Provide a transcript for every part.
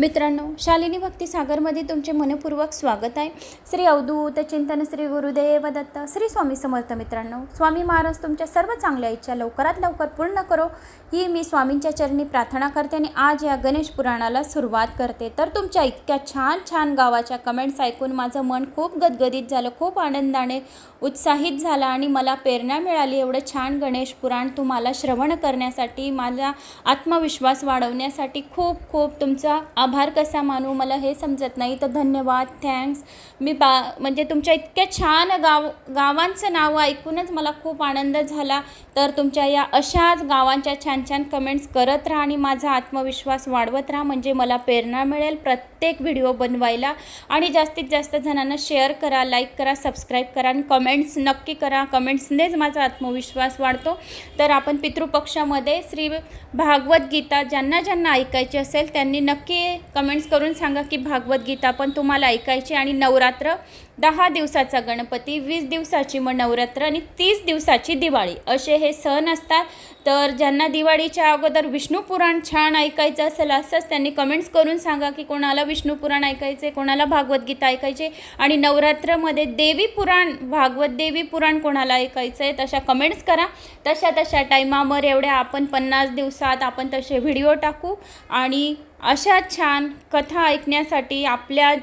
मित्रांनो शालिनी भक्ती सागरमध्ये तुमचे मनपूर्वक स्वागत आहे श्री अवधूत चिंतन श्री गुरुदेव दत्त श्री स्वामी समर्थ मित्रांनो स्वामी महाराज तुमच्या सर्व चांगल्या इच्छा लवकरात लवकर पूर्ण करो ही मी स्वामींच्या चरणी प्रार्थना करते आणि आज या गणेश पुराणाला सुरुवात करते तर तुमच्या इतक्या छान छान गावाच्या कमेंट्स ऐकून माझं मन खूप गदगदित झालं खूप आनंदाने उत्साहित झाला आणि मला प्रेरणा मिळाली एवढं छान गणेश पुराण तुम्हाला श्रवण करण्यासाठी माझा आत्मविश्वास वाढवण्यासाठी खूप खूप तुमचा आभार कसा मानू मला हे समजत नाही तर धन्यवाद थँक्स मी बा म्हणजे तुमच्या इतक्या छान गाव गावांचं नाव ऐकूनच मला खूप आनंद झाला तर तुमच्या या अशाच गावांच्या छान छान कमेंट्स करत राहा आणि माझा आत्मविश्वास वाढवत राहा म्हणजे मला प्रेरणा मिळेल प्रत्येक व्हिडिओ बनवायला आणि जास्तीत जास्त जणांना शेअर करा लाईक करा सबस्क्राईब करा आणि कमेंट्स नक्की करा कमेंट्सनेच माझा आत्मविश्वास वाढतो तर आपण पितृपक्षामध्ये श्री भागवत गीता ज्यांना ज्यांना ऐकायची असेल त्यांनी नक्की कमेंट्स करून सांगा की भागवत गीता पण तुम्हाला ऐकायची आणि नवरात्र दहा दिवसाचा गणपती वीस दिवसाची मग नवरात्र आणि तीस दिवसाची दिवाळी असे हे सण असतात तर ज्यांना दिवाळीच्या अगोदर विष्णू पुराण छान ऐकायचं असेल असंच त्यांनी कमेंट्स करून सांगा की कोणाला विष्णू पुराण ऐकायचे कोणाला भागवद्गीता ऐकायचे आणि नवरात्रमध्ये देवी पुराण भागवत देवी पुराण कोणाला ऐकायचं आहे तशा कमेंट्स करा तशा तशा टायमावर एवढ्या आपण पन्नास दिवसात आपण तसे व्हिडिओ टाकू आणि अशा छान कथा ऐकण्यासाठी आपल्या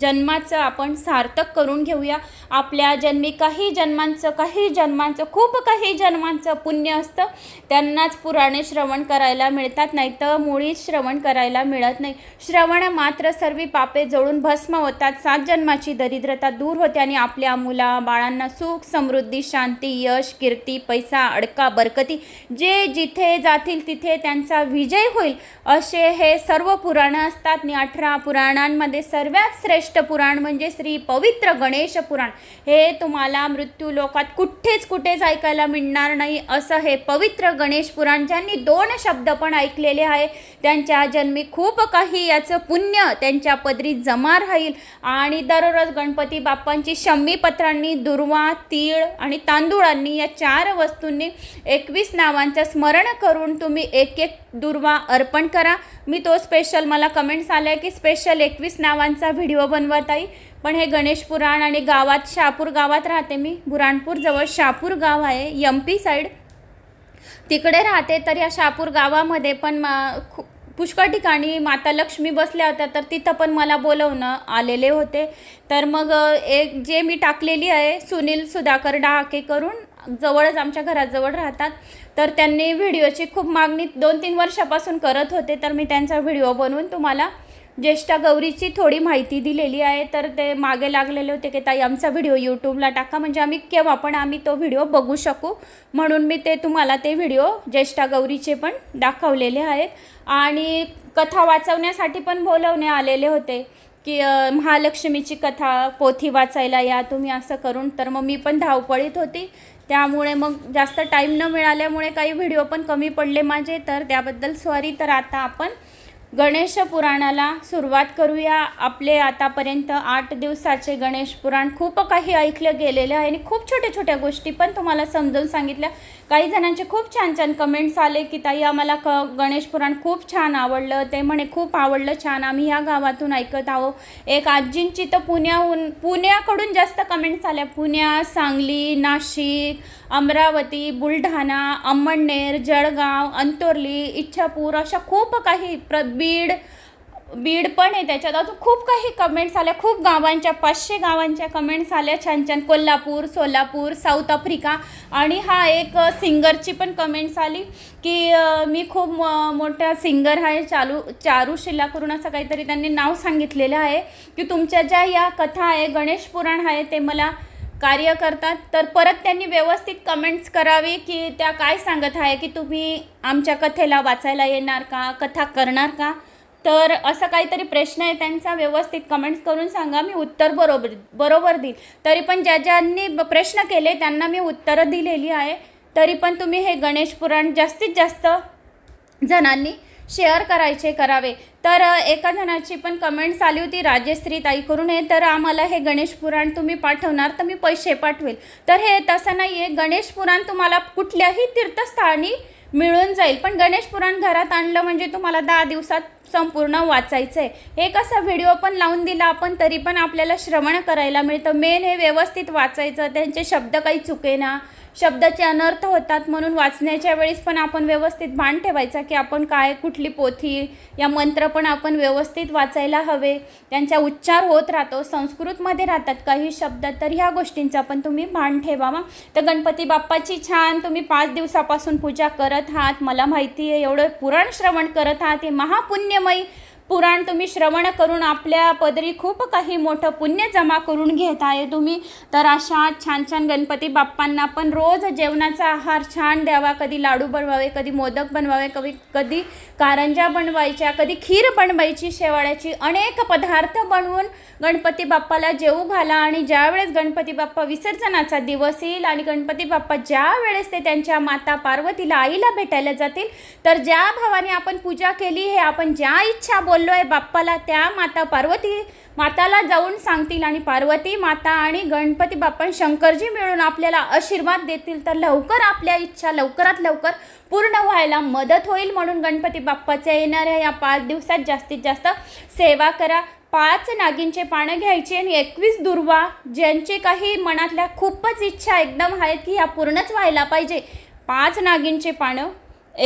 जन्माचं आपण सार्थक करून घेऊया आपल्या जन्मी काही जन्मांचं काही जन्मांचं खूप काही जन्मांचं पुण्य असतं त्यांनाच पुराणे श्रवण करायला मिळतात नाही तर मुळीच श्रवण करायला मिळत नाही श्रवण मात्र सर्व पापे जळून भस्म होतात सात जन्माची दरिद्रता दूर होते आणि आपल्या मुला बाळांना सुख समृद्धी शांती यश कीर्ती पैसा अडका बरकती जे जिथे जातील तिथे त्यांचा विजय होईल असे हे सर्व पुराणं असतात आणि अठरा पुराणांमध्ये सर्वच श्रेष्ठ पुराण म्हणजे श्री पवित्र गणेश पुराण हे तुम्हाला मृत्यू लोकात कुठेच कुठेच ऐकायला मिळणार नाही असं हे पवित्र गणेश पुराण ज्यांनी दोन शब्द पण ऐकलेले आहे त्यांच्या जन्मी खूप काही याचं पुण्य त्यांच्या पदरी जमा राहील आणि दररोज गणपती बाप्पांची शम्मी पत्रांनी दुर्वा तीळ आणि तांदूळांनी या चार वस्तूंनी एकवीस नावांचं स्मरण करून तुम्ही एक एक दुर्वा अर्पण करा मी तो स्पेशल मला कमेंट्स आले की स्पेशल एकवीस नावांचा व्हिडिओ बनवत आहे पण हे गणेश पुराण आणि गावात शहापूर गावात राहते मी बुराणपूर जवळ शहापूर गाव आहे यम पी साईड तिकडे राहते तर या शहापूर गावामध्ये पण मा खू पुष्कळ ठिकाणी माता लक्ष्मी बसल्या होत्या तर तिथं पण मला बोलवणं आलेले होते तर मग एक जे मी टाकलेली आहे सुनील सुधाकर डहाके करून जवळच आमच्या घराजवळ राहतात तर त्यांनी व्हिडिओची खूप मागणी दोन तीन वर्षापासून करत होते तर मी त्यांचा व्हिडिओ बनवून तुम्हाला ज्येष्ठा गौरीची थोडी माहिती दिलेली आहे तर ते मागे लागलेले होते की ताई आमचा व्हिडिओ यूट्यूबला टाका म्हणजे आम्ही केव्हा पण आम्ही तो व्हिडिओ बघू शकू म्हणून मी ते तुम्हाला ते व्हिडिओ ज्येष्ठा गौरीचे पण दाखवलेले आहेत आणि कथा वाचवण्यासाठी पण बोलवणे आलेले होते की महालक्ष्मीची कथा पोथी वाचायला या तुम्ही असं करून तर मग मी पण धावपळीत होती त्यामुळे मग जास्त टाईम न मिळाल्यामुळे काही व्हिडिओ पण कमी पडले माझे तर त्याबद्दल सॉरी तर आता आपण गणेश पुराणाला सुरुवात करूया आपले आतापर्यंत आठ दिवसाचे गणेश पुराण खूप काही ऐकलं गेलेलं आहे आणि खूप छोट्या छोट्या गोष्टी पण तुम्हाला समजून सांगितल्या काही जणांचे खूप छान छान कमेंट्स आले की ताई आम्हाला क गणेश पुराण खूप छान आवडलं ते म्हणे खूप आवडलं छान आम्ही ह्या गावातून ऐकत आहोत एक आजींची तर पुण्याहून पुण्याकडून जास्त कमेंट्स आल्या पुण्या सांगली नाशिक अमरावती बुलढाणा अमळनेर जळगाव अंतोर्ली इच्छापूर अशा खूप काही प्र बीड बीड पण आहे त्याच्यात अजून खूप काही कमेंट्स आल्या खूप गावांच्या पाचशे गावांच्या कमेंट्स आल्या छान छान कोल्हापूर सोलापूर साऊथ आफ्रिका आणि हा एक सिंगरची पण कमेंट्स आली की मी खूप मोठा सिंगर आहे चालू चारुशिला करून असं काहीतरी त्यांनी नाव सांगितलेलं आहे की तुमच्या ज्या या कथा आहे गणेश पुराण आहे ते मला कार्य करतात तर परत त्यांनी व्यवस्थित कमेंट्स करावी की त्या काय सांगत आहे की तुम्ही आमच्या कथेला वाचायला येणार का कथा करणार का तर असा काहीतरी प्रश्न आहे त्यांचा व्यवस्थित कमेंट्स करून सांगा मी उत्तर बरोबर बरोबर देईल तरी पण ज्या ज्यांनी प्रश्न केले त्यांना मी उत्तरं दिलेली आहे तरी पण तुम्ही हे गणेश पुराण जास्तीत जास्त जणांनी शेअर करायचे करावे तर एका जणाची पण कमेंट्स आली होती राजेश्री ताई करून हे तर आम्हाला हे गणेश पुराण तुम्ही पाठवणार तर मी पैसे पाठवेल तर हे तसं नाही आहे गणेश पुराण तुम्हाला कुठल्याही तीर्थस्थानी मिळून जाईल पण गणेश पुराण घरात आणलं म्हणजे तुम्हाला दहा दिवसात संपूर्ण वाचायचं आहे एक असा व्हिडिओ पण लावून दिला आपण तरी पण आपल्याला श्रवण करायला मिळतं मेन हे व्यवस्थित वाचायचं त्यांचे शब्द काही चुके ना शब्दाचे अनर्थ होतात म्हणून वाचण्याच्या वेळेस पण आपण व्यवस्थित भान ठेवायचा की आपण काय कुठली पोथी या मंत्र पण आपण व्यवस्थित वाचायला हवे त्यांचा उच्चार होत राहतो संस्कृतमध्ये राहतात काही शब्द तर ह्या गोष्टींचा पण तुम्ही भान ठेवावा तर गणपती बाप्पाची छान तुम्ही पाच दिवसापासून पूजा करत आहात मला माहिती आहे एवढं पुराण श्रवण करत आहात हे महापुण्य mãe पुराण तुम्ही श्रवण करून आपल्या पदरी खूप काही मोठं पुण्य जमा करून घेत आहे तुम्ही तर अशा छान छान गणपती बाप्पांना पण रोज जेवणाचा आहार छान द्यावा कधी लाडू बनवावे कधी मोदक बनवावे कधी कधी कारंजा बनवायच्या कधी खीर बनवायची शेवाळ्याची अनेक पदार्थ बनवून गणपती बाप्पाला जेवू घाला आणि ज्यावेळेस गणपती बाप्पा विसर्जनाचा दिवस येईल आणि गणपती बाप्पा ज्या वेळेस ते त्यांच्या माता पार्वतीला आईला भेटायला जातील तर ज्या भावाने आपण पूजा केली हे आपण ज्या इच्छा बोल बोललो आहे बाप्पाला त्या माता पार्वती माताला जाऊन सांगतील आणि पार्वती माता आणि गणपती बाप्पा शंकरजी मिळून आपल्याला आशीर्वाद देतील तर लवकर आपल्या इच्छा लवकरात लवकर पूर्ण व्हायला मदत होईल म्हणून गणपती बाप्पाच्या येणाऱ्या या पाच दिवसात जास्तीत जास्त सेवा करा पाच नागींचे पानं घ्यायचे आणि एकवीस दुर्वा ज्यांचे काही मनातल्या खूपच इच्छा एकदम आहेत की ह्या पूर्णच व्हायला पाहिजे पाच नागींचे पानं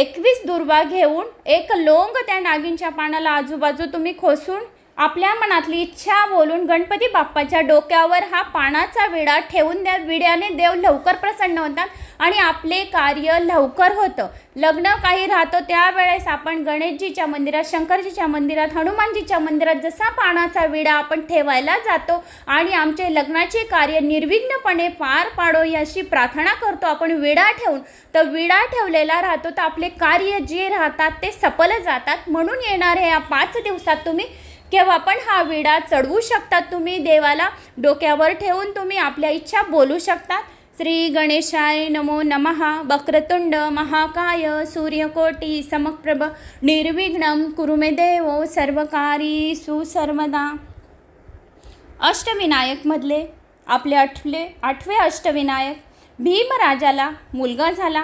एकवीस दुर्वा घेऊन एक लोंग त्या नागिनच्या पानाला आजूबाजू तुम्ही खोसून आपल्या मनातली इच्छा बोलून गणपती बाप्पाच्या डोक्यावर हा पानाचा विडा ठेवून द्या विड्याने देव लवकर प्रसन्न होतात आणि आपले कार्य लवकर होतं लग्न काही राहतो त्यावेळेस आपण गणेशजीच्या मंदिरात शंकरजीच्या मंदिरात हनुमानजीच्या मंदिरात जसा पानाचा विडा आपण ठेवायला जातो आणि आमचे लग्नाचे कार्य निर्विघ्नपणे पार पाडो याशी प्रार्थना करतो आपण विडा ठेवून तर विडा ठेवलेला राहतो तर आपले कार्य जे राहतात ते सफल जातात म्हणून येणाऱ्या या पाच दिवसात तुम्ही केव्हा पण हा विडा चढवू शकतात तुम्ही देवाला डोक्यावर ठेवून तुम्ही आपल्या इच्छा बोलू शकतात श्री गणेशाय नमो नमः वक्रतुंड महाकाय सूर्यकोटी समप्रभ निर्विघ्न कुरुमे देव सर्वकारी सुसर्वदा अष्टविनायकमधले आपले आठले आठवे अष्टविनायक भीमराजाला मुलगा झाला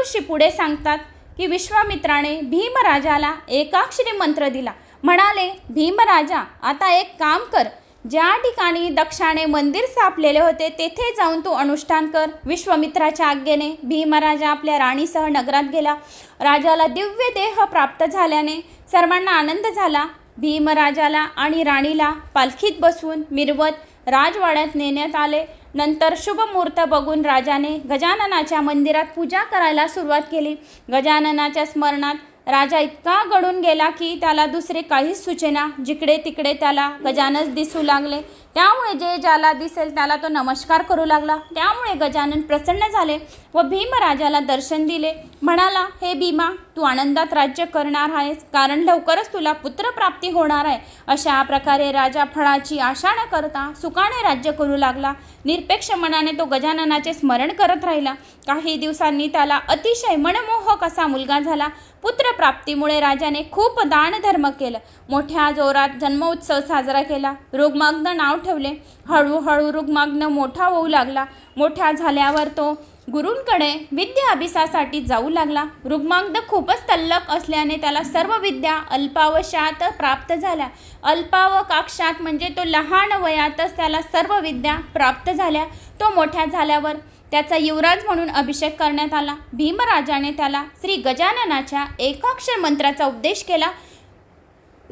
ऋषी पुढे सांगतात की विश्वामित्राने भीमराजाला एकाक्षरी मंत्र दिला म्हणाले भीमराजा आता एक काम कर ज्या ठिकाणी दक्षाने मंदिर सापलेले होते तेथे जाऊन तू अनुष्ठान कर विश्वमित्राच्या आज्ञेने भीमराजा आपल्या राणीसह नगरात गेला राजाला दिव्य देह प्राप्त झाल्याने सर्वांना आनंद झाला भीमराजाला आणि राणीला पालखीत बसून मिरवत राजवाड्यात नेण्यात आले नंतर शुभमुहूर्त बघून राजाने गजाननाच्या मंदिरात पूजा करायला सुरुवात केली गजाननाच्या स्मरणात राजा इतका गडून गेला की त्याला दुसरे काहीच सूचना जिकडे तिकडे त्याला गजानन दिसू लागले त्यामुळे जे ज्याला दिसेल त्याला तो नमस्कार करू लागला त्यामुळे गजानन प्रसन्न झाले व राजाला दर्शन दिले म्हणाला हे भीमा तू आनंदात राज्य करणार आहेस कारण लवकरच तुला पुत्रप्राप्ती होणार आहे अशा प्रकारे राजा फळाची आशा न करता सुखाने राज्य करू लागला निरपेक्ष मनाने तो गजाननाचे स्मरण करत राहिला काही दिवसांनी त्याला अतिशय मनमोहक असा मुलगा झाला पुत्रप्राप्तीमुळे राजाने खूप दानधर्म केलं मोठ्या जोरात जन्मोत्सव साजरा केला रुग्माग्न नाव ठेवले हळूहळू रुग्माग्न मोठा होऊ लागला मोठ्या झाल्यावर तो गुरूंकडे विद्या अभिसासाठी जाऊ लागला रुग्मांगद खूपच तल्लक असल्याने त्याला सर्व विद्या अल्पावशात प्राप्त झाल्या अल्पावकाक्षात म्हणजे तो लहान वयातच त्याला सर्व विद्या प्राप्त झाल्या तो मोठ्या झाल्यावर त्याचा युवराज म्हणून अभिषेक करण्यात आला भीमराजाने त्याला श्री गजाननाच्या एकाक्षर मंत्राचा उपदेश केला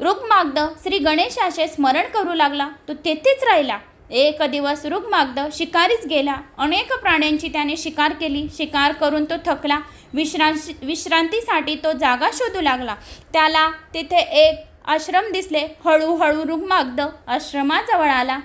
रुग्मागद श्री गणेशाचे स्मरण करू लागला तो तेथेच राहिला एक दिवस ऋग्मागद शिकारीच गेला अनेक प्राण्यांची त्याने शिकार केली शिकार करून तो थकला विश्रांशी विश्रांतीसाठी तो जागा शोधू लागला त्याला तिथे एक आश्रम दिसले हळूहळू ऋग्मागद आश्रमाजवळ आला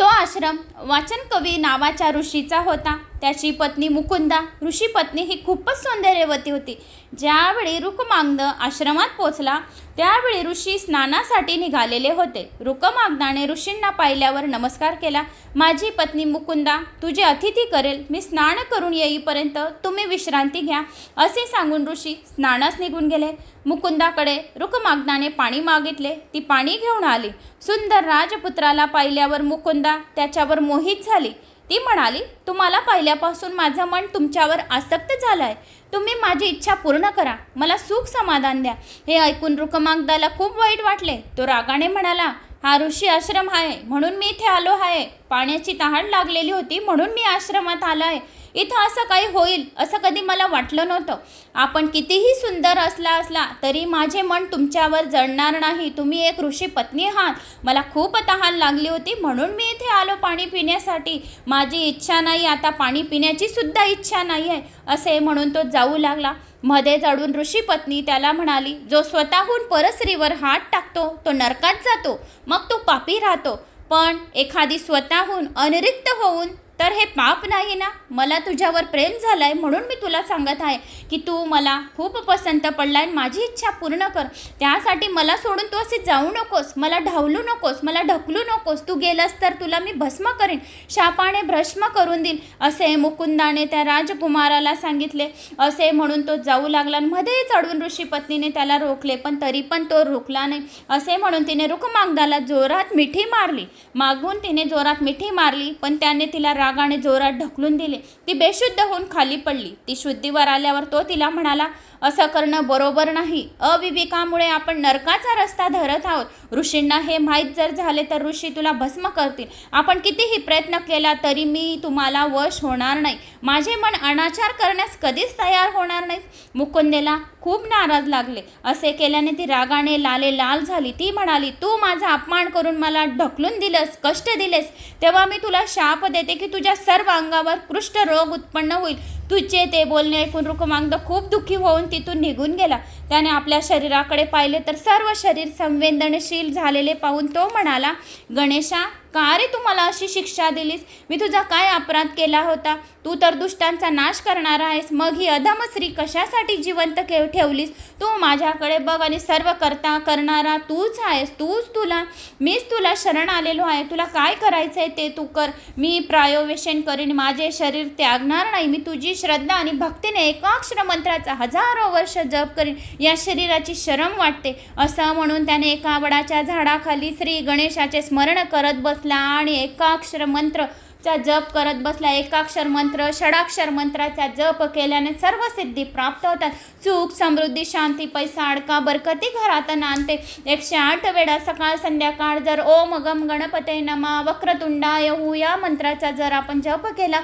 तो आश्रम वाचन कवी नावाच्या ऋषीचा होता त्याची पत्नी मुकुंदा ऋषी पत्नी ही खूपच सौंदर्यवती होती ज्यावेळी रुकमागद आश्रमात पोचला त्यावेळी ऋषी स्नानासाठी निघालेले होते रुकमागदाने ऋषींना पाहिल्यावर नमस्कार केला माझी पत्नी मुकुंदा तुझे अतिथी करेल मी स्नान करून येईपर्यंत तुम्ही विश्रांती घ्या असे सांगून ऋषी स्नानास निघून गेले मुकुंदाकडे रुकमागदाने पाणी मागितले ती पाणी घेऊन आली सुंदर राजपुत्राला पाहिल्यावर मुकुंदा त्याच्यावर मोहित झाली ती म्हणाली तुम्हाला पहिल्यापासून माझं मन तुमच्यावर आसक्त झालं आहे तुम्ही माझी इच्छा पूर्ण करा मला सुख समाधान द्या हे ऐकून रुकमागदाला खूप वाईट वाटले तो रागाने म्हणाला हा ऋषी आश्रम आहे म्हणून मी इथे आलो आहे पाण्याची तहान लागलेली होती म्हणून मी आश्रमात आलो आहे इथं असं काही होईल असं कधी मला वाटलं नव्हतं आपण कितीही सुंदर असला असला तरी माझे मन तुमच्यावर जळणार नाही तुम्ही एक ऋषी पत्नी आहात मला खूप तहान लागली होती म्हणून मी इथे आलो पाणी पिण्यासाठी माझी इच्छा नाही आता पाणी पिण्याची सुद्धा इच्छा नाही आहे असे म्हणून तो जाऊ लागला मध्ये जाडून ऋषी पत्नी त्याला म्हणाली जो स्वतःहून परसरीवर हात टाकतो तो नरकात जातो मग तो पापी राहतो पण एखादी स्वतःहून अनिरिक्त होऊन तर हे पाप नाही ना मला तुझ्यावर प्रेम झालं आहे म्हणून मी तुला सांगत आहे की तू मला खूप पसंत पडला आहे माझी इच्छा पूर्ण कर त्यासाठी मला सोडून तू असे जाऊ नकोस मला ढावलू नकोस मला ढकलू नकोस तू गेलास तर तुला मी भस्म करेन शापाने भ्रष्म करून देईन असे मुकुंदाने त्या राजकुमाराला सांगितले असे म्हणून तो जाऊ लागला मध्ये चढून ऋषी पत्नीने त्याला रोखले पण तरी पण तो रोखला नाही असे म्हणून तिने रुखमागदाला जोरात मिठी मारली मागून तिने जोरात मिठी मारली पण त्याने तिला रागाने जोरात ढकलून दिले ती बेशुद्ध होऊन खाली पडली ती शुद्धीवर आल्यावर तो तिला म्हणाला असं करणं बरोबर नाही अविवेकामुळे आपण नरकाचा रस्ता धरत आहोत ऋषींना हे माहीत जर झाले तर ऋषी तुला भस्म करतील आपण कितीही प्रयत्न केला तरी मी तुम्हाला वश होणार नाही माझे मन अनाचार करण्यास कधीच तयार होणार नाही मुकुंदेला खूप नाराज लागले असे केल्याने ती रागाने लाले लाल झाली ती म्हणाली तू माझा अपमान करून मला ढकलून दिलंस कष्ट दिलेस तेव्हा मी तुला शाप देते की तुझ्या सर्व अंगावर कृष्ठ रोग उत्पन्न होईल तुझे ते बोलणे ऐकून रुखमांगद खूप दुःखी होऊन तिथून निघून गेला त्याने आपल्या शरीराकडे पाहिले तर सर्व शरीर संवेदनशील झालेले पाहून तो म्हणाला गणेशा का रे मला अशी शिक्षा दिलीस मी तुझा काय अपराध केला होता तू तर दुष्टांचा नाश करणार आहेस मग ही अधमश्री कशासाठी जिवंत ठेवलीस तू माझ्याकडे बघ आणि सर्व करता करणारा तूच आहेस तूच तुला मीच तुला शरण आलेलो आहे तुला काय करायचं आहे ते तू कर मी प्रायोवेशन करीन माझे शरीर त्यागणार नाही मी तुझी श्रद्धा आणि भक्तीने एकाक्षर मंत्राचा हजारो वर्ष जप करीन या शरीराची शरम वाटते असं म्हणून त्याने एका वडाच्या झाडाखाली श्री गणेशाचे स्मरण करत बस बसला आणि एकाक्षर मंत्रचा जप करत बसला एकाक्षर मंत्र षडाक्षर मंत्राचा जप केल्याने सर्व सिद्धी प्राप्त होतात सुख समृद्धी शांती पैसा अडका बरकती घरात नांदते एकशे आठ वेळा सकाळ संध्याकाळ जर ओम गम गणपते नमा वक्रतुंडा येऊ या मंत्राचा जर आपण जप केला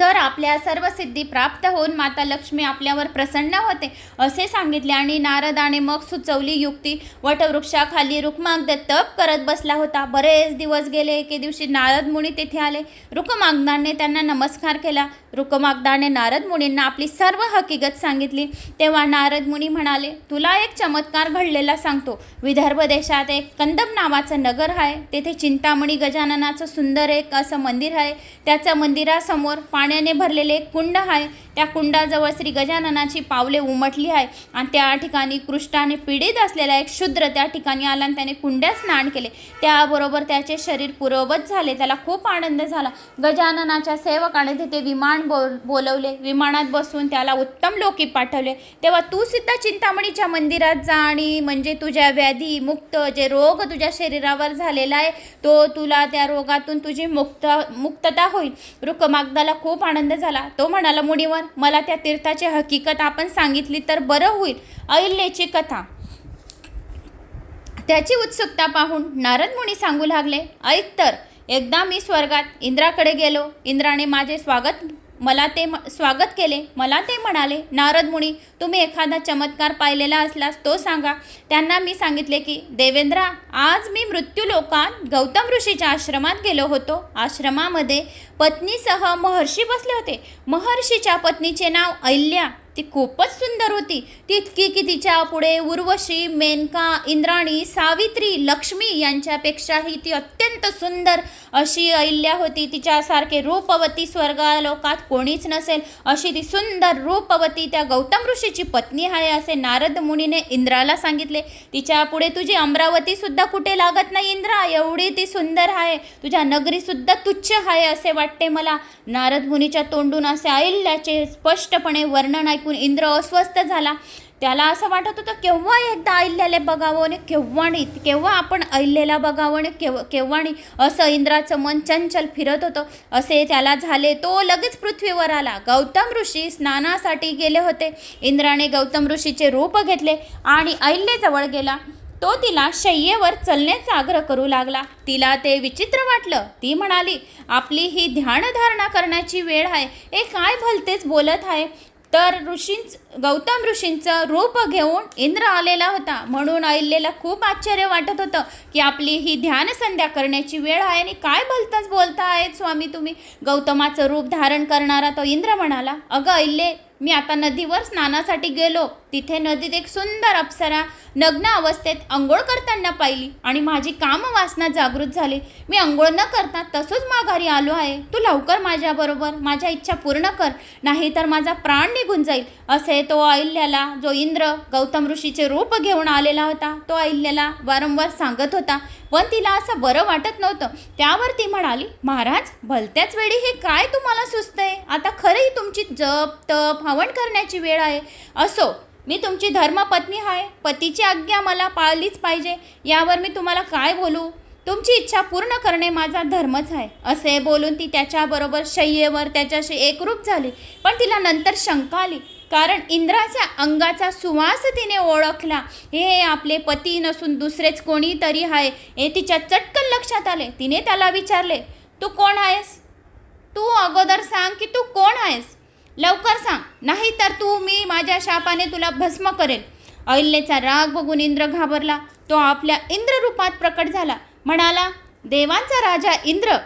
तर आपल्या सर्व सिद्धी प्राप्त होऊन माता लक्ष्मी आपल्यावर प्रसन्न होते असे सांगितले आणि नारदाने मग सुचवली युक्ती वटवृक्षाखाली रुक्मागद तप करत बसला होता बरेच दिवस गेले एके दिवशी नारद मुनी तेथे आले रुकमागदाने त्यांना नमस्कार केला रुकमागदाने नारद मुनींना आपली सर्व हकीकत सांगितली तेव्हा नारद मुनी म्हणाले तुला एक चमत्कार घडलेला सांगतो विदर्भ देशात एक कंदम नावाचं नगर आहे तेथे चिंतामणी गजाननाचं सुंदर एक असं मंदिर आहे त्याच्या मंदिरासमोर पाणी पाण्याने भरलेले एक कुंड आहे त्या कुंडाजवळ श्री गजाननाची पावले उमटली आहे आणि त्या ठिकाणी कृष्णाने पीडित असलेला एक शूद्र त्या ठिकाणी आला आणि त्याने कुंड्यात स्नान केले त्याबरोबर त्याचे शरीर पूर्ववत झाले त्याला खूप आनंद झाला गजाननाच्या सेवकाने तिथे विमान बोल बोलवले विमानात बसून त्याला उत्तम लोकी पाठवले तेव्हा तू सुद्धा चिंतामणीच्या मंदिरात जा आणि म्हणजे तुझ्या व्याधी मुक्त जे रोग तुझ्या शरीरावर झालेला आहे तो तुला त्या रोगातून तुझी मुक्त मुक्तता होईल रुकमागदाला खूप खूप आनंद झाला तो म्हणाला मुडीवर मला त्या तीर्थाची हकीकत आपण सांगितली तर बरं होईल अहिल्याची कथा त्याची उत्सुकता पाहून नारद मुनी सांगू लागले ऐक तर एकदा मी स्वर्गात इंद्राकडे गेलो इंद्राने माझे स्वागत मला ते म स्वागत केले मला ते म्हणाले नारद मुनी तुम्ही एखादा चमत्कार पाहिलेला असलास तो सांगा त्यांना मी सांगितले की देवेंद्रा आज मी मृत्यूलोकात गौतम ऋषीच्या आश्रमात गेलो होतो आश्रमामध्ये पत्नीसह महर्षी बसले होते महर्षीच्या पत्नीचे नाव अहिल्या ती खूपच सुंदर होती तितकी की तिच्या पुढे उर्वशी मेनका इंद्राणी सावित्री लक्ष्मी यांच्यापेक्षाही ती अत्यंत सुंदर अशी अहिल्या होती तिच्यासारखे रूपवती स्वर्गालोकात कोणीच नसेल अशी ती सुंदर रूपवती त्या गौतम ऋषीची पत्नी आहे असे नारद मुनीने इंद्राला सांगितले तिच्या पुढे तुझी अमरावतीसुद्धा कुठे लागत नाही इंद्रा एवढी ती सुंदर आहे तुझ्या नगरीसुद्धा तुच्छ आहे असे वाटते मला नारद मुनीच्या तोंडून असे अहिल्याचे स्पष्टपणे वर्णन ऐकून इंद्र अस्वस्थ झाला त्याला असं वाटत होतं केव्हा एकदा अहिल्याला बघावं आणि केव्हाणी केव्हा आपण अहिल्याला बघावं आणि केव केव्हाणी असं इंद्राचं मन चंचल फिरत होतं असे त्याला झाले तो लगेच पृथ्वीवर आला गौतम ऋषी स्नानासाठी गेले होते इंद्राने गौतम ऋषीचे रूप घेतले आणि अहिल्याजवळ गेला तो तिला शय्येवर चलण्याचा आग्रह करू लागला तिला ते विचित्र वाटलं ती म्हणाली आपली ही ध्यानधारणा करण्याची वेळ आहे हे काय भलतेच बोलत आहे तर ऋषींच गौतम ऋषींचं रूप घेऊन इंद्र आलेला होता म्हणून अहिल्याला खूप आश्चर्य वाटत होतं की आपली ही ध्यान संध्या करण्याची वेळ आहे आणि काय बोलताच बोलता आहेत स्वामी तुम्ही गौतमाचं रूप धारण करणारा तो इंद्र म्हणाला अगं अहिल्ये मी आता नदीवर स्नानासाठी गेलो तिथे नदीत एक सुंदर अप्सरा नग्न अवस्थेत अंघोळ करताना पाहिली आणि माझी वासना जागृत झाली मी अंघोळ न करता तसंच माघारी आलो आहे तू लवकर माझ्याबरोबर माझ्या इच्छा पूर्ण कर नाही तर माझा प्राण निघून जाईल असे तो अहिल्याला जो इंद्र गौतम ऋषीचे रूप घेऊन आलेला होता तो अहिल्याला वारंवार सांगत होता पण तिला असं बरं वाटत नव्हतं त्यावर ती म्हणाली महाराज भलत्याच वेळी हे काय तुम्हाला सुचतंय आता खरंही तुमची जप तप हवन करण्याची वेळ आहे असो मी तुमची धर्मपत्नी आहे पतीची आज्ञा मला पाळलीच पाहिजे यावर मी तुम्हाला काय बोलू तुमची इच्छा पूर्ण करणे माझा धर्मच आहे असे बोलून ती त्याच्याबरोबर शय्येवर त्याच्याशी एकरूप झाली पण तिला नंतर शंका आली कारण इंद्राच्या अंगाचा सुवास तिने ओळखला हे आपले पती नसून दुसरेच कोणीतरी आहे हे तिच्या चटकन लक्षात आले तिने त्याला विचारले तू कोण आहेस तू अगोदर सांग की तू कोण आहेस लवकर सांग नाही तर तू मी माझ्या शापाने तुला भस्म करेल अहिल्याचा राग बघून इंद्र घाबरला तो आपल्या इंद्ररूपात प्रकट झाला म्हणाला देवांचा राजा इंद्र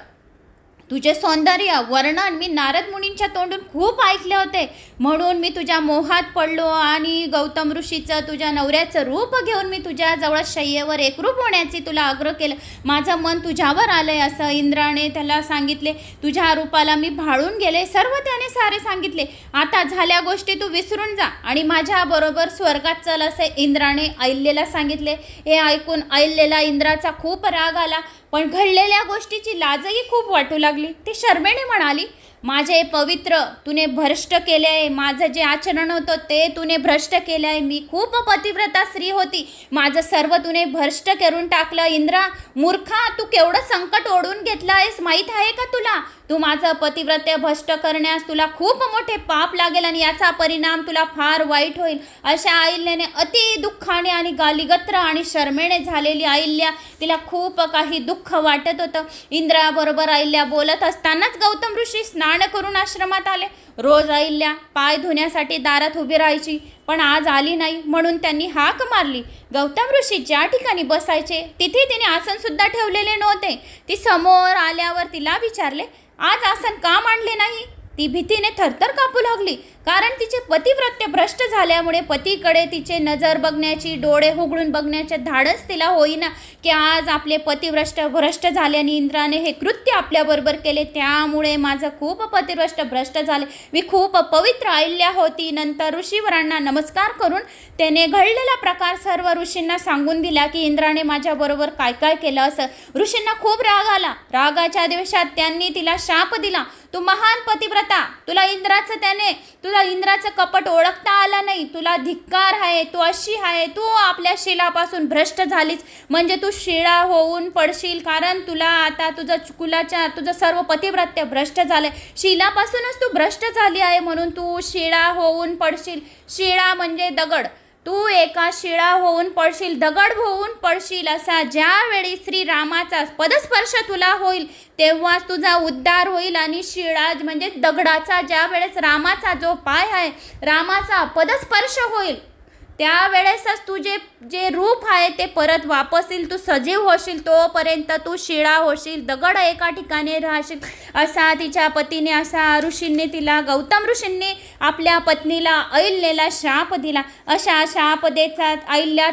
तुझे सौंदर्य वर्णन मी नारद मुनींच्या तोंडून खूप ऐकले होते म्हणून मी तुझ्या मोहात पडलो आणि गौतम ऋषीचं तुझ्या नवऱ्याचं रूप घेऊन मी तुझ्याजवळ शय्येवर एकरूप होण्याची तुला आग्रह केलं माझं मन तुझ्यावर आलंय असं इंद्राने त्याला सांगितले तुझ्या रूपाला मी भाळून गेले सर्व त्याने सारे सांगितले आता झाल्या गोष्टी तू विसरून जा आणि माझ्याबरोबर स्वर्गात चल असे इंद्राने ऐल्येला सांगितले हे ऐकून ऐल्येला इंद्राचा खूप राग आला पण घडलेल्या गोष्टीची लाजही खूप वाटू लागली ती शर्मेने म्हणाली माझे पवित्र तुने भ्रष्ट केले आहे माझं जे आचरण होतं ते तुने भ्रष्ट केलं आहे मी खूप पतिव्रता स्त्री होती माझं सर्व तुने भ्रष्ट करून टाकलं इंद्रा मूर्खा तू केवढं संकट ओढून घेतलं आहेस माहीत आहे का तुला तू माझं पतिव्रत्य भ्रष्ट करण्यास तुला खूप मोठे पाप लागेल आणि याचा परिणाम तुला फार वाईट होईल अशा आईल्याने अति दुःखाने आणि गालिगत्र आणि शर्मेने झालेली आईल्या तिला खूप काही दुःख वाटत होतं इंद्राबरोबर आईल्या बोलत असतानाच गौतम ऋषी स्नान करून आश्रमात आले रोज आईल्या पाय धुण्यासाठी दारात उभी राहायची पण आज आली नाही म्हणून त्यांनी हाक मारली गौतम ऋषी ज्या ठिकाणी बसायचे तिथे तिने सुद्धा ठेवलेले नव्हते ती समोर आल्यावर तिला विचारले आज आसन का मांडले नाही ती भीतीने थरथर कापू लागली कारण तिचे पतिव्रत्य भ्रष्ट झाल्यामुळे पतीकडे तिचे नजर बघण्याची डोळे उघडून बघण्याचे धाडस तिला होईना की आज आपले पतिव्रष्ट भ्रष्ट झाल्याने इंद्राने हे कृत्य आपल्याबरोबर केले त्यामुळे माझं खूप पतिव्रष्ट भ्रष्ट झाले मी खूप पवित्र आईल्या होती नंतर ऋषीवरांना नमस्कार करून त्याने घडलेला प्रकार सर्व ऋषींना सांगून दिला की इंद्राने माझ्याबरोबर काय काय केलं असं ऋषींना खूप राग आला रागाच्या दिवसात त्यांनी तिला शाप दिला तू महान पतिव्रता तुला इंद्राचं त्याने तू तुला इंद्राचं कपट ओळखता आलं नाही तुला धिक्कार आहे तू अशी आहे तू आपल्या शिलापासून भ्रष्ट झालीस म्हणजे तू शिळा होऊन पडशील कारण तुला आता तुझं कुलाच्या तुझं सर्व पतिव्रत्य भ्रष्ट झालं आहे शिलापासूनच तू भ्रष्ट झाली आहे म्हणून तू शिळा होऊन पडशील शिळा म्हणजे दगड तू एका शिळा होऊन पडशील दगड होऊन पडशील असा ज्यावेळी रामाचा पदस्पर्श तुला होईल तेव्हाच तुझा उद्धार होईल आणि शिळा म्हणजे दगडाचा ज्या वेळेस रामाचा जो पाय आहे रामाचा पदस्पर्श होईल त्यावेळेसच तुझे जे रूप आहे ते परत वापस येईल तू सजीव होशील तोपर्यंत तू शिळा होशील दगड एका ठिकाणी राहशील असा तिच्या पतीने असा ऋषींनी तिला गौतम ऋषींनी आपल्या पत्नीला ऐल्येला शाप दिला अशा शाप देतात ऐल्या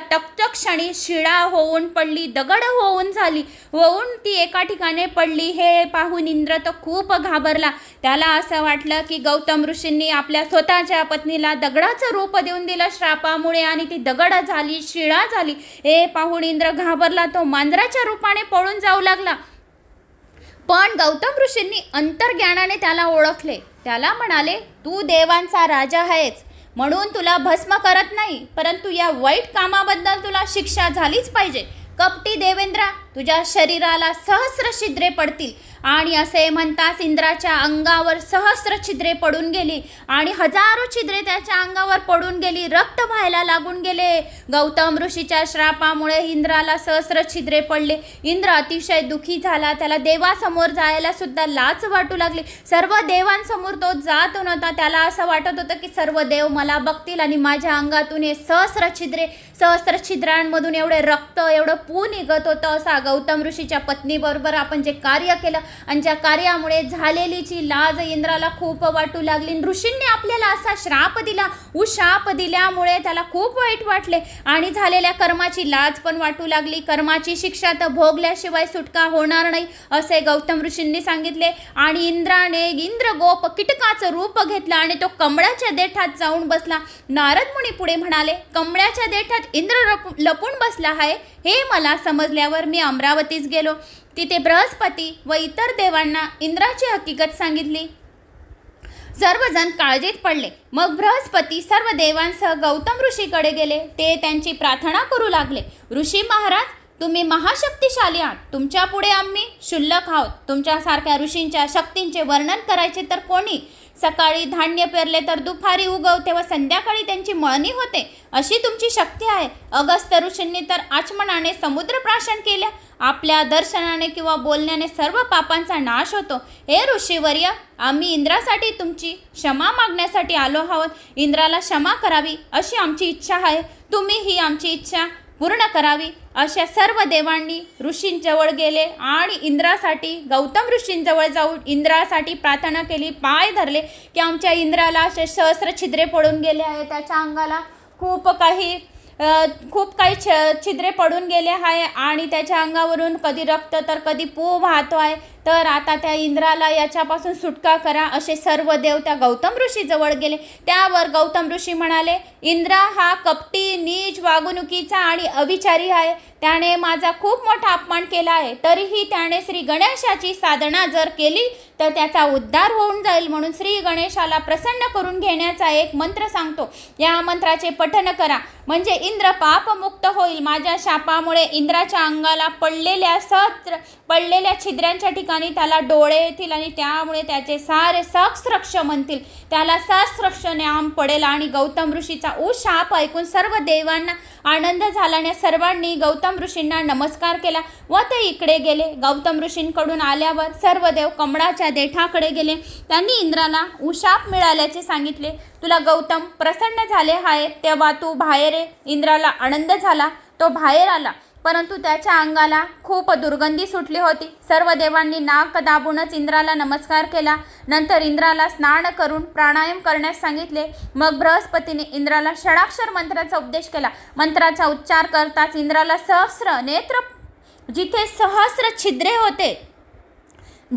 क्षणी शिळा होऊन पडली दगड होऊन झाली होऊन ती एका ठिकाणी पडली हे पाहून इंद्र तर खूप घाबरला त्याला असं वाटलं की गौतम ऋषींनी आपल्या स्वतःच्या पत्नीला दगडाचं रूप देऊन दिलं श्रापामुळे पावसामुळे आणि ती दगड झाली शिळा झाली हे पाहून इंद्र घाबरला तो मांजराच्या रूपाने पळून जाऊ लागला पण गौतम ऋषींनी अंतर्ज्ञानाने त्याला ओळखले त्याला म्हणाले तू देवांचा राजा आहेस म्हणून तुला भस्म करत नाही परंतु या वाईट कामाबद्दल तुला शिक्षा झालीच पाहिजे कपटी देवेंद्रा तुझ्या शरीराला सहस्र छिद्रे पडतील आणि असे म्हणताच इंद्राच्या अंगावर सहस्र छिद्रे पडून गेली आणि हजारो छिद्रे त्याच्या अंगावर पडून गेली रक्त व्हायला लागून गेले गौतम ऋषीच्या श्रापामुळे इंद्राला सहस्र छिद्रे पडले इंद्र अतिशय दुखी झाला त्याला देवासमोर जायला सुद्धा लाच वाटू लागली सर्व देवांसमोर तो जात नव्हता त्याला असं वाटत होतं की सर्व देव मला बघतील आणि माझ्या अंगातून हे सहस्र छिद्रे सहस्र छिद्रांमधून एवढे रक्त एवढं पू निघत होतं असा गौतम ऋषीच्या पत्नीबरोबर आपण जे कार्य केलं आणि ज्या कार्यामुळे झालेली जी लाज इंद्राला खूप वाटू लागली ऋषींनी आपल्याला असा श्राप दिला उशाप दिल्यामुळे त्याला खूप वाईट वाटले आणि झालेल्या कर्माची लाज पण वाटू लागली कर्माची शिक्षा तर भोगल्याशिवाय सुटका होणार नाही असे गौतम ऋषींनी सांगितले आणि इंद्राने इंद्रगोप कीटकाचं रूप घेतलं आणि तो कमळाच्या देठात जाऊन बसला नारद मुनी पुढे म्हणाले कमळाच्या देठात इंद्र लपून बसला आहे हे मला समजल्यावर मी अमरावतीस गेलो तिथे बृहस्पती व इतर देवांना इंद्राची हकीकत सांगितली सर्वजण काळजीत पडले मग बृहस्पती सर्व देवांसह गौतम ऋषीकडे गेले ते त्यांची प्रार्थना करू लागले ऋषी महाराज तुम्ही महाशक्तिशाली आहात तुमच्यापुढे आम्ही शुल्लक आहोत तुमच्यासारख्या ऋषींच्या शक्तींचे वर्णन करायचे तर कोणी सकाळी धान्य पेरले तर दुपारी उगवते व संध्याकाळी त्यांची मळणी होते अशी तुमची शक्ती आहे अगस्त ऋषींनी तर आचमनाने समुद्रप्राशन केल्या आपल्या दर्शनाने किंवा बोलण्याने सर्व पापांचा नाश होतो हे ऋषीवर्य आम्ही इंद्रासाठी तुमची क्षमा मागण्यासाठी आलो आहोत इंद्राला क्षमा करावी अशी आमची इच्छा आहे तुम्ही ही आमची इच्छा पूर्ण करावी अशा सर्व देवांनी ऋषींजवळ गेले आणि इंद्रासाठी गौतम ऋषींजवळ जाऊन इंद्रासाठी प्रार्थना केली पाय धरले की आमच्या इंद्राला असे सहस्र छिद्रे पडून गेले आहे त्याच्या अंगाला खूप काही खूप काही छ छिद्रे पडून गेले आहे आणि त्याच्या अंगावरून कधी रक्त तर कधी पू वाहतो आहे तर आता त्या इंद्राला याच्यापासून सुटका करा असे सर्व देव त्या गौतम ऋषीजवळ गेले त्यावर गौतम ऋषी म्हणाले इंद्रा हा कपटी नीच वागणुकीचा आणि अविचारी आहे त्याने माझा खूप मोठा अपमान केला आहे तरीही त्याने श्री गणेशाची साधना जर केली तर त्याचा उद्धार होऊन जाईल म्हणून श्री गणेशाला प्रसन्न करून घेण्याचा एक मंत्र सांगतो या मंत्राचे पठन करा म्हणजे इंद्र पापमुक्त होईल माझ्या शापामुळे इंद्राच्या अंगाला पडलेल्या सत्र पडलेल्या छिद्रांच्या ठिकाणी ठिकाणी त्याला डोळे येतील आणि त्यामुळे त्याचे सारे सक्ष म्हणतील त्याला सहस्रक्ष नाम पडेल आणि गौतम ऋषीचा उषाप ऐकून सर्व देवांना आनंद झाल्याने सर्वांनी गौतम ऋषींना नमस्कार केला व ते इकडे गेले गौतम ऋषींकडून आल्यावर सर्व देव कमळाच्या देठाकडे गेले त्यांनी इंद्राला उशाप मिळाल्याचे सांगितले तुला गौतम प्रसन्न झाले आहे तेव्हा तू बाहेर इंद्राला आनंद झाला तो बाहेर आला परंतु त्याच्या अंगाला खूप दुर्गंधी सुटली होती सर्व देवांनी नाक दाबूनच इंद्राला नमस्कार केला नंतर इंद्राला स्नान करून प्राणायाम करण्यास सांगितले मग बृहस्पतीने इंद्राला षडाक्षर मंत्राचा उपदेश केला मंत्राचा उच्चार करताच इंद्राला सहस्र नेत्र जिथे सहस्र छिद्रे होते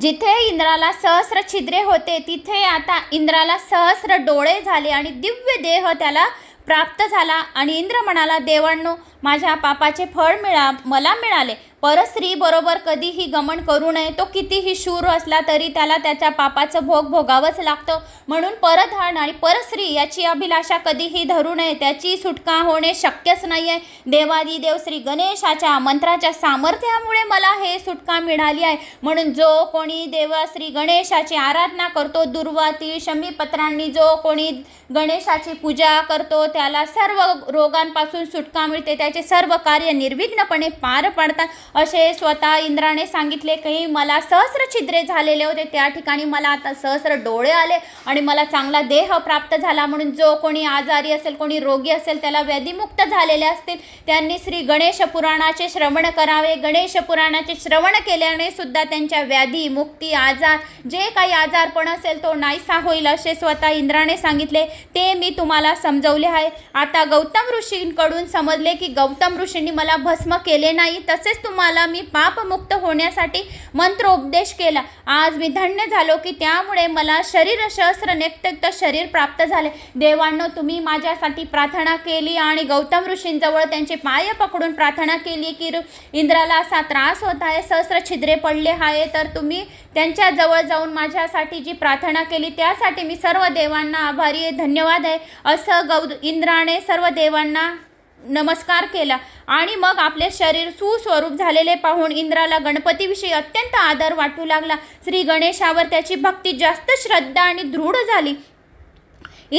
जिथे इंद्राला सहस्र छिद्रे होते तिथे आता इंद्राला सहस्र डोळे झाले आणि दिव्य देह त्याला प्राप्त झाला आणि इंद्र म्हणाला देवांनो माझ्या पापाचे फळ मिळा मला मिळाले बरोबर कधीही गमन करू नये तो कितीही शूर असला तरी त्याला त्याच्या पापाचं भोग भोगावंच लागतं म्हणून परधारण आणि परस्त्री याची अभिलाषा कधीही धरू नये त्याची सुटका होणे शक्यच नाही आहे देवादिदेव श्री गणेशाच्या मंत्राच्या सामर्थ्यामुळे मला हे सुटका मिळाली आहे म्हणून जो कोणी देवा श्री गणेशाची आराधना करतो दुर्वाती शमीपत्रांनी जो कोणी गणेशाची पूजा करतो त्याला सर्व रोगांपासून सुटका मिळते त्याचे सर्व कार्य निर्विघ्नपणे पार पाडतात असे स्वतः इंद्राने सांगितले की मला सहस्र छिद्रे झालेले होते त्या ठिकाणी मला आता सहस्र डोळे आले आणि मला चांगला देह प्राप्त झाला म्हणून जो कोणी आजारी असेल कोणी रोगी असेल त्याला व्याधीमुक्त झालेले असतील त्यांनी श्री गणेश पुराणाचे श्रवण करावे गणेश पुराणाचे श्रवण केल्याने सुद्धा त्यांच्या व्याधी मुक्ती आजार जे काही आजारपण असेल तो नाहीसा होईल असे स्वतः इंद्राने सांगितले ते मी तुम्हाला समजवले आहे आता गौतम ऋषींकडून समजले की गौतम ऋषींनी मला भस्म केले नाही तसेच तुम्हाला तुम्हाला मी पापमुक्त होण्यासाठी मंत्रोपदेश केला आज मी धन्य झालो की त्यामुळे मला शरीर शस्त्र नेत्यक्त शरीर प्राप्त झाले देवांनो तुम्ही माझ्यासाठी प्रार्थना केली आणि गौतम ऋषींजवळ त्यांचे पाय पकडून प्रार्थना केली की इंद्राला असा त्रास होत आहे सहस्र छिद्रे पडले आहे तर तुम्ही त्यांच्याजवळ जाऊन माझ्यासाठी जी प्रार्थना केली त्यासाठी मी सर्व देवांना आभारी आहे धन्यवाद आहे असं गौ इंद्राने सर्व देवांना नमस्कार केला आणि मग आपले शरीर सुस्वरूप झालेले पाहून इंद्राला गणपतीविषयी अत्यंत आदर वाटू लागला श्री गणेशावर त्याची भक्ती जास्त श्रद्धा आणि दृढ झाली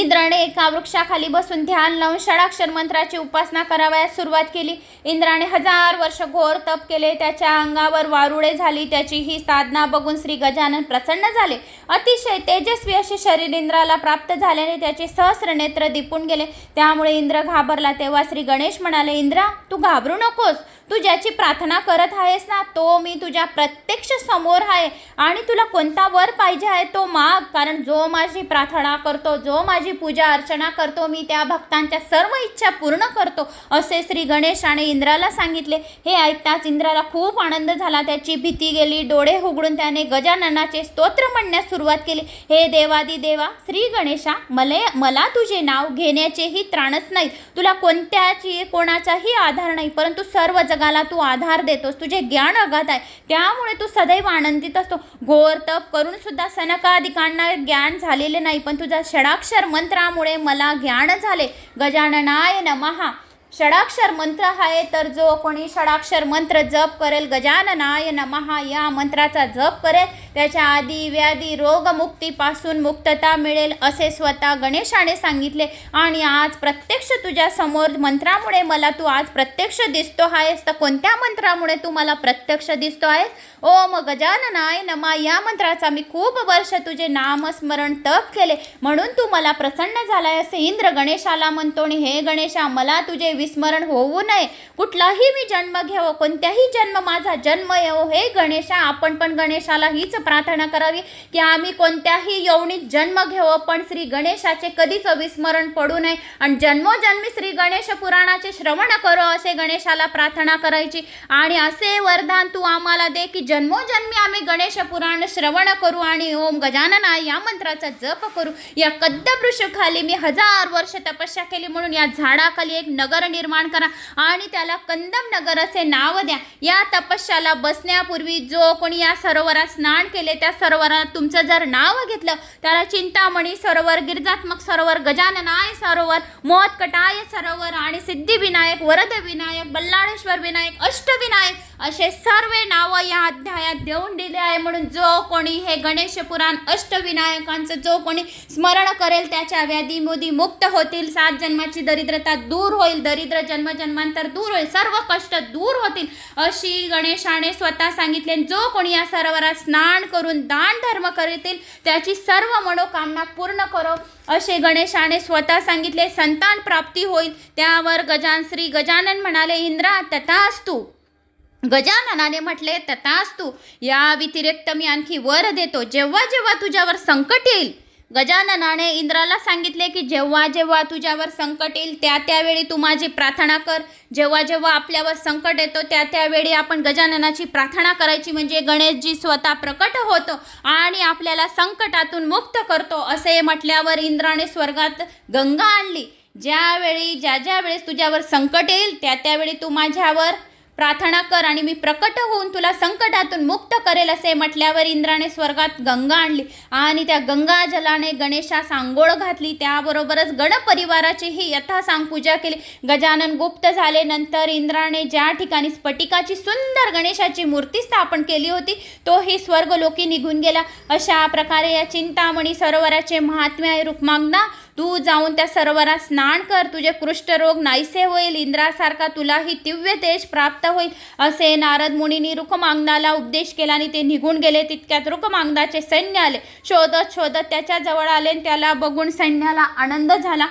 इंद्राने एका वृक्षाखाली बसून ध्यान लावून षडाक्षर मंत्राची उपासना करावयास सुरुवात केली इंद्राने हजार वर्ष घोर तप केले त्याच्या अंगावर वारुळे झाली त्याची ही साधना बघून श्री गजानन प्रसन्न झाले अतिशय तेजस्वी असे शरीर इंद्राला प्राप्त झाल्याने त्याचे सहस्र नेत्र दिपून गेले त्यामुळे इंद्र घाबरला तेव्हा श्री गणेश म्हणाले इंद्रा तू घाबरू नकोस तू ज्याची प्रार्थना करत आहेस ना तो मी तुझ्या प्रत्यक्ष समोर आहे आणि तुला कोणता वर पाहिजे आहे तो माग कारण जो माझी प्रार्थना करतो जो माझी पूजा अर्चना करतो मी त्या भक्तांच्या सर्व इच्छा पूर्ण करतो असे श्री गणेशाने इंद्राला सांगितले हे ऐकताच इंद्राला खूप आनंद झाला त्याची भीती गेली डोळे उघडून त्याने गजाननाचे स्तोत्र म्हणण्यास सुरुवात केली हे देवादी देवा श्री गणेशा मले मला तुझे नाव घेण्याचेही त्राणच नाही तुला कोणत्याची कोणाचाही आधार नाही परंतु सर्व जगाला तू आधार देतोस तुझे ज्ञान अगात आहे त्यामुळे तू सदैव आनंदित असतो घोर तप करून सुद्धा सनकाधिकांना ज्ञान झालेले नाही पण तुझा षडाक्षर मंत्रामुळे मला ज्ञान झाले गजाननाय नमहा षडाक्षर मंत्र आहे तर जो कोणी षडाक्षर मंत्र जप करेल गजाननाय नमहा या मंत्राचा जप करेल त्याच्या आधी व्याधी रोगमुक्तीपासून मुक्तता मिळेल असे स्वतः गणेशाने सांगितले आणि आज प्रत्यक्ष तुझ्या समोर मंत्रामुळे मला तू आज प्रत्यक्ष दिसतो आहेस तर कोणत्या मंत्रामुळे तू मला प्रत्यक्ष दिसतो आहेस ओम गजाननाय नमा या मंत्राचा मी खूप वर्ष तुझे नामस्मरण तप केले म्हणून तू मला प्रसन्न झालाय असे इंद्र गणेशाला म्हणतो आणि हे गणेशा मला तुझे विस्मरण होऊ नये कुठलाही मी जन्म घ्यावो कोणत्याही जन्म माझा जन्म येवो हे गणेशा आपण पण गणेशाला हीच प्रार्थना करावी की आम्ही कोणत्याही यवणीत जन्म घ्यावो पण श्री गणेशाचे कधीच विस्मरण पडू नये आणि जन्मोजन्मी श्री गणेश पुराणाचे श्रवण करो असे गणेशाला प्रार्थना करायची आणि असे वरदान तू आम्हाला दे की जन्मोजन्मी आम्ही गणेश पुराण श्रवण करू आणि ओम गजानना या मंत्राचा जप करू या कद्दवृषखाली मी हजार वर्ष तपस्या केली म्हणून या झाडाखाली एक नगर निर्माण करा आणि त्याला कंदम नगर असे नाव द्या या तपस्याला बसण्यापूर्वी जो कोणी या सरोवरात स्नान केले त्या सरोवरात तुमचं जर नाव घेतलं त्याला चिंतामणी सरोवर गिरजात्मक सरोवर गजाननाय सरोवर मोदकटाय सरोवर आणि सिद्धिविनायक वरदविनायक बल्लाळेश्वर विनायक अष्टविनायक असे सर्व नावं या अध्यायात देऊन दिले आहे म्हणून जो कोणी हे गणेश पुराण अष्टविनायकांचं जो कोणी स्मरण करेल त्याच्या मोदी मुक्त होतील सात जन्माची दरिद्रता दूर होईल दरिद्र जन्मजन्मांतर दूर होईल सर्व कष्ट दूर होतील अशी गणेशाने स्वतः सांगितले जो कोणी या सरोवरात स्नान करून दान धर्म करतील त्याची सर्व मनोकामना पूर्ण करो असे गणेशाने स्वतः सांगितले संतान प्राप्ती होईल त्यावर गजान श्री गजानन म्हणाले इंद्रा तथा असतो गजाननाने म्हटले तू या व्यतिरिक्त मी आणखी वर देतो जेव्हा जेव्हा तुझ्यावर संकट येईल गजाननाने इंद्राला सांगितले की जेव्हा जेव्हा तुझ्यावर संकट येईल त्या त्यावेळी तू माझी प्रार्थना कर जेव्हा जेव्हा आपल्यावर संकट येतो त्या त्यावेळी आपण गजाननाची प्रार्थना करायची म्हणजे गणेशजी स्वतः प्रकट होतो आणि आपल्याला संकटातून मुक्त करतो असे म्हटल्यावर इंद्राने स्वर्गात गंगा आणली ज्यावेळी ज्या ज्या वेळेस तुझ्यावर संकट येईल त्या त्यावेळी तू माझ्यावर प्रार्थना कर आणि मी प्रकट होऊन तुला संकटातून मुक्त करेल असे म्हटल्यावर इंद्राने स्वर्गात गंगा आणली आणि त्या गंगा जलाने गणेशास आंघोळ घातली त्याबरोबरच गणपरिवाराचीही यथासांग पूजा केली गजानन गुप्त झाले नंतर इंद्राने ज्या ठिकाणी स्फटिकाची सुंदर गणेशाची मूर्ती स्थापन केली होती तोही लोकी निघून गेला अशा प्रकारे या चिंतामणी सरोवराचे महात्म्य रूपमागना तू जाऊन त्या सरोवरात स्नान कर तुझे कृष्ठरोग नाहीसे होईल इंद्रासारखा तुलाही दिव्य तेज प्राप्त होईल असे नारद मुनींनी रुखमांगदाला उपदेश केला आणि ते निघून गेले तितक्यात रुखमांगदाचे सैन्य आले शोधत शोधत त्याच्या जवळ आले त्याला बघून सैन्याला आनंद झाला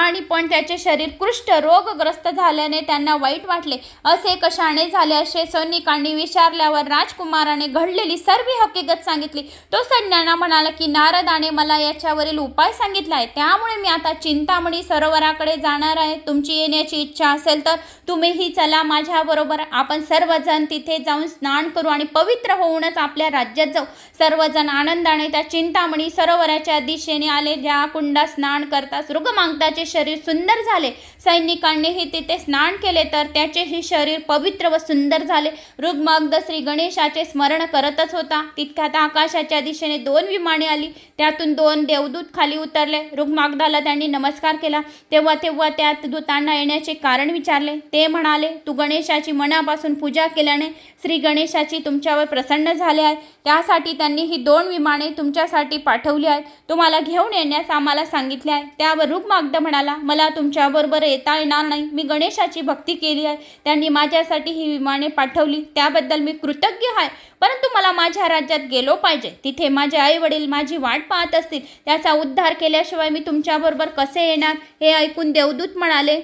आणि पण त्याचे शरीर कृष्ठ रोगग्रस्त झाल्याने त्यांना वाईट वाटले असे कशाने झाले असे सैनिकांनी विचारल्यावर राजकुमाराने घडलेली सर्व हकीकत सांगितली तो सैन्याना म्हणाला की नारदाने मला याच्यावरील उपाय सांगितला आहे त्यामुळे त्यामुळे मी आता चिंतामणी सरोवराकडे जाणार आहे तुमची येण्याची इच्छा असेल तर तुम्हीही चला माझ्याबरोबर आपण सर्वजण तिथे जाऊन स्नान करू आणि पवित्र होऊनच आपल्या राज्यात जाऊ सर्वजण आनंदाने त्या चिंतामणी सरोवराच्या दिशेने आले ज्या कुंडा स्नान करता रुग्मांगताचे शरीर सुंदर झाले सैनिकांनीही तिथे स्नान केले तर त्याचेही शरीर पवित्र व सुंदर झाले ऋग्मागद श्री गणेशाचे स्मरण करतच होता तितक्यात आकाशाच्या दिशेने दोन विमाने आली त्यातून दोन देवदूत खाली उतरले ऋग्मागद त्यांनी नमस्कार केला तेव्हा तेव्हा त्यात दूतांना येण्याचे कारण विचारले ते म्हणाले तू गणेशाची मनापासून पूजा केल्याने श्री गणेशाची तुमच्यावर प्रसन्न झाले आहे त्यासाठी त्यांनी ही दोन विमाने तुमच्यासाठी पाठवली आहेत तुम्हाला घेऊन येण्यास आम्हाला सांगितले आहे त्यावर रुग्माग्द म्हणाला मला तुमच्याबरोबर येता येणार नाही मी गणेशाची भक्ती केली आहे त्यांनी माझ्यासाठी ही विमाने पाठवली त्याबद्दल मी कृतज्ञ आहे परंतु मला माझ्या राज्यात गेलो पाहिजे तिथे माझे आई वडील माझी वाट पाहत असतील त्याचा उद्धार केल्याशिवाय मी तुमच्याबरोबर कसे येणार हे ऐकून देवदूत म्हणाले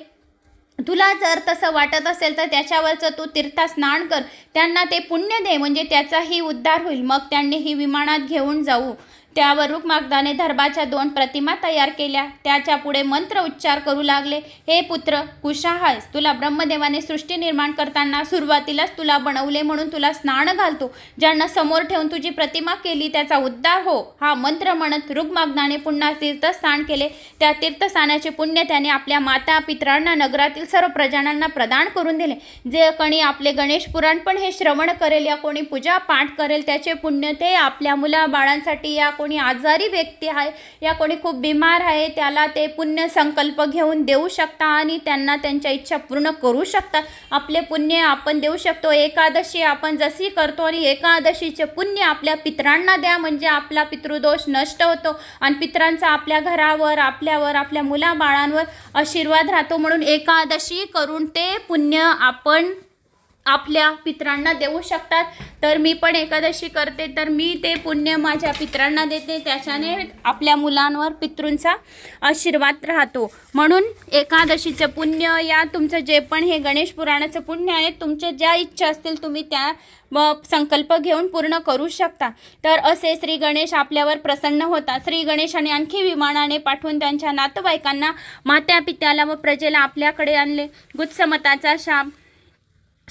तुला जर तसं वाटत असेल तर त्याच्यावरचं तू तीर्था स्नान कर त्यांना ते पुण्य दे म्हणजे त्याचाही उद्धार होईल मग त्यांनी ही विमानात घेऊन जाऊ त्यावर रुक्मागदाने धर्माच्या दोन प्रतिमा तयार केल्या त्याच्या पुढे मंत्र उच्चार करू लागले हे पुत्र कुशाहास तुला ब्रह्मदेवाने सृष्टी निर्माण करताना सुरुवातीलाच तुला बनवले म्हणून तुला स्नान घालतो ज्यांना समोर ठेवून तुझी प्रतिमा केली त्याचा उद्धार हो हा मंत्र म्हणत रुग्मागदाने पुन्हा तीर्थस्थान केले त्या तीर्थस्थानाचे पुण्य त्याने आपल्या माता पित्रांना नगरातील सर्व प्रजानांना प्रदान करून दिले जे कोणी आपले गणेश पुराण पण हे श्रवण करेल या कोणी पूजा पाठ करेल त्याचे पुण्य ते आपल्या मुला बाळांसाठी या कोणी आजारी व्यक्ती आहे या कोणी खूप बिमार आहे त्याला ते पुण्य संकल्प घेऊन देऊ शकता आणि त्यांना त्यांच्या इच्छा पूर्ण करू शकता आपले पुण्य आपण देऊ शकतो एकादशी आपण जशी करतो आणि एकादशीचे पुण्य आपल्या पित्रांना द्या म्हणजे आपला पितृदोष नष्ट होतो आणि पित्रांचा आपल्या घरावर आपल्यावर आपल्या मुलाबाळांवर आशीर्वाद राहतो म्हणून एकादशी करून ते पुण्य आपण आपल्या पित्रांना देऊ शकतात तर मी पण एकादशी करते तर मी ते पुण्य माझ्या पित्रांना देते त्याच्याने आपल्या मुलांवर पितृंचा आशीर्वाद राहतो म्हणून एकादशीचं पुण्य या तुमचं जे पण हे गणेश पुराणाचं पुण्य आहे तुमच्या ज्या इच्छा असतील तुम्ही त्या संकल्प घेऊन पूर्ण करू शकता तर असे श्री गणेश आपल्यावर प्रसन्न होता श्री गणेशाने आणखी विमानाने पाठवून त्यांच्या नातेवाईकांना मात्या पित्याला व प्रजेला आपल्याकडे आणले गुत्समताचा शाप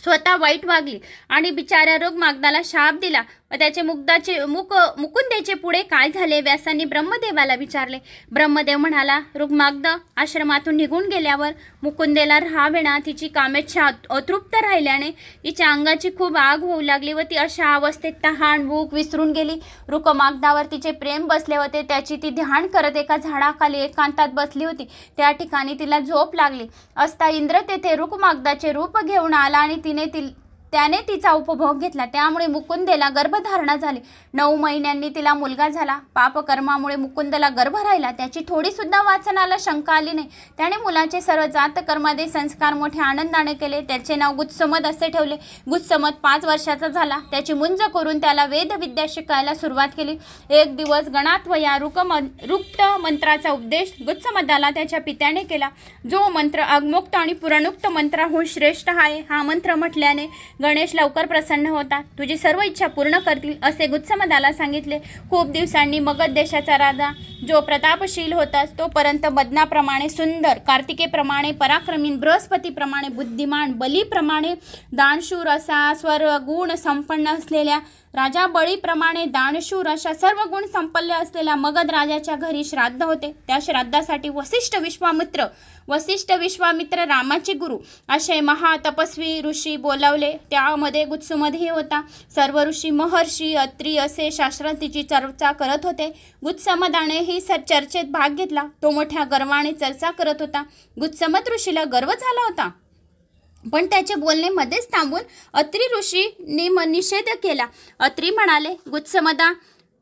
स्वतः वाईट वागली आणि बिचाऱ्या रोग मागदाला शाप दिला त्याचे मुग्धाचे मुक मुकुंदेचे पुढे काय झाले व्यासांनी ब्रह्मदेवाला विचारले ब्रह्मदेव म्हणाला रुग्माग्द आश्रमातून निघून गेल्यावर मुकुंदेला राहावेणा तिची कामेच्छा अतृप्त राहिल्याने तिच्या अंगाची खूप आग होऊ लागली व ती अशा अवस्थेत तहान भूक विसरून गेली रुकमागदावर तिचे प्रेम बसले होते त्याची ती ध्यान करत एका झाडाखाली एकांतात बसली होती त्या ठिकाणी तिला झोप लागली असता इंद्र तेथे रुकमागदाचे रूप घेऊन आला आणि तिने ती त्याने तिचा उपभोग घेतला त्यामुळे मुकुंदेला गर्भधारणा झाली नऊ महिन्यांनी तिला मुलगा झाला पापकर्मामुळे मुकुंदला गर्भ राहिला त्याची थोडीसुद्धा वाचनाला शंका आली नाही त्याने मुलाचे सर्व जातकर्मादे संस्कार मोठ्या आनंदाने केले त्याचे नाव गुत्समत असे ठेवले गुत्समत पाच वर्षाचा झाला त्याची मुंज करून त्याला वेदविद्या शिकायला सुरुवात केली एक दिवस गणात्व या रुकम रुप्त मंत्राचा उपदेश गुत्समदाला त्याच्या पित्याने केला जो मंत्र अग्मुक्त आणि पुराणुक्त मंत्राहून श्रेष्ठ आहे हा मंत्र म्हटल्याने गणेश लवकर प्रसन्न होता तुझी सर्व इच्छा पूर्ण करतील असे गुत्समदाला सांगितले खूप दिवसांनी मगध देशाचा राजा जो प्रतापशील होताच तोपर्यंत मदनाप्रमाणे सुंदर कार्तिकेप्रमाणे पराक्रमी बृहस्पतीप्रमाणे बुद्धिमान बलीप्रमाणे दानशूर असा स्वर गुण संपन्न असलेल्या राजा बळीप्रमाणे दानशूर अशा सर्व गुण संपल्ले असलेल्या मगध राजाच्या घरी श्राद्ध होते त्या श्राद्धासाठी वसिष्ठ विश्वामित्र वसिष्ठ विश्वामित्र रामाचे गुरु असे महातपस्वी ऋषी बोलावले त्यामध्ये गुत्सुमध्येही होता सर्व ऋषी महर्षी अत्री असे शास्त्रांतीची चर्चा करत होते गुत्समदानेही सर चर्चेत भाग घेतला तो मोठ्या गर्वाने चर्चा करत होता गुत्समद ऋषीला गर्व झाला होता पण त्याचे बोलणे मध्येच थांबून अत्री ऋषीने निषेध केला अत्री म्हणाले गुत्समदा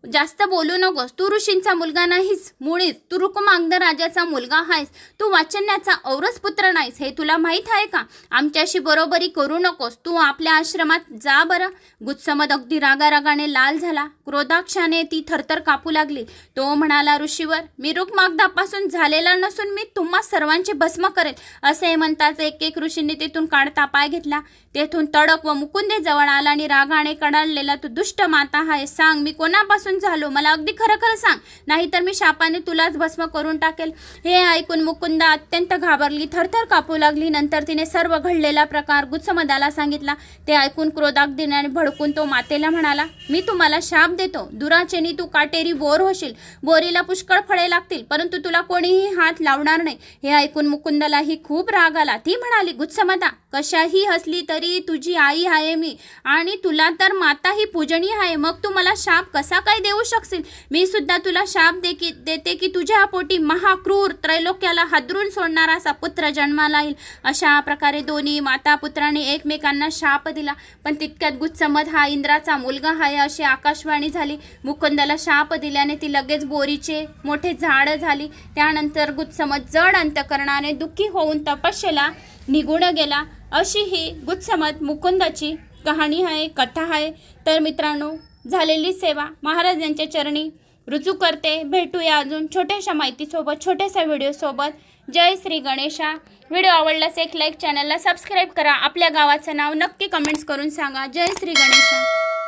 जास्त बोलू नकोस तू ऋषींचा मुलगा नाहीस मुळीच तू रुकुमांगद राजाचा मुलगा आहेस तू वाचन्याचा औरस पुत्र नाहीस हे तुला माहीत आहे का आमच्याशी बरोबरी करू नकोस तू आपल्या आश्रमात जा बरं गुत्समद अगदी रागारागाने लाल झाला क्रोधाक्षाने ती थरथर कापू लागली तो म्हणाला ऋषीवर मी रुकमागदापासून झालेला नसून मी तुम्हा सर्वांचे भस्म करेल असे म्हणताच एक एक ऋषींनी तिथून काढता पाय घेतला तेथून तडक व मुकुंदे जवळ आला आणि रागाने कडाळलेला तू दुष्ट माता आहे सांग मी कोणापासून पासून झालो मला अगदी खरं खरं सांग नाहीतर मी शापाने तुलाच भस्म करून टाकेल हे ऐकून मुकुंद अत्यंत घाबरली थरथर कापू लागली नंतर तिने सर्व घडलेला प्रकार गुत्समदाला सांगितला ते ऐकून क्रोधाक दिनाने भडकून तो मातेला म्हणाला मी तुम्हाला शाप देतो दुराचेनी तू काटेरी बोर होशील बोरीला पुष्कळ फळे लागतील परंतु तुला कोणीही हात लावणार नाही हे ऐकून मुकुंदालाही खूप राग आला ती म्हणाली गुत्समदा कशाही हसली तरी तुझी आई आहे मी आणि तुला तर माता ही पूजनीय आहे मग तू मला शाप कसा काय देऊ शकशील मी सुद्धा तुला शाप दे देते की तुझ्या पोटी महाक्रूर त्रैलोक्याला हादरून सोडणारा असा पुत्र जन्माला येईल अशा प्रकारे दोन्ही माता पुत्राने एकमेकांना शाप दिला पण तितक्यात गुत्समत हा इंद्राचा मुलगा हाय अशी आकाशवाणी झाली मुकुंदाला शाप दिल्याने ती लगेच बोरीचे मोठे झाड झाली त्यानंतर गुत्समत जड अंतकरणाने दुःखी होऊन तपस्येला निघून गेला अशी ही गुत्समत मुकुंदाची कहाणी आहे कथा आहे तर मित्रांनो झालेली सेवा महाराज यांच्या चरणी रुजू करते भेटूया अजून छोट्याशा माहितीसोबत छोट्याशा व्हिडिओसोबत जय श्री गणेशा व्हिडिओ आवडलास एक लाईक चॅनलला सबस्क्राईब करा आपल्या गावाचं नाव नक्की कमेंट्स करून सांगा जय श्री गणेशा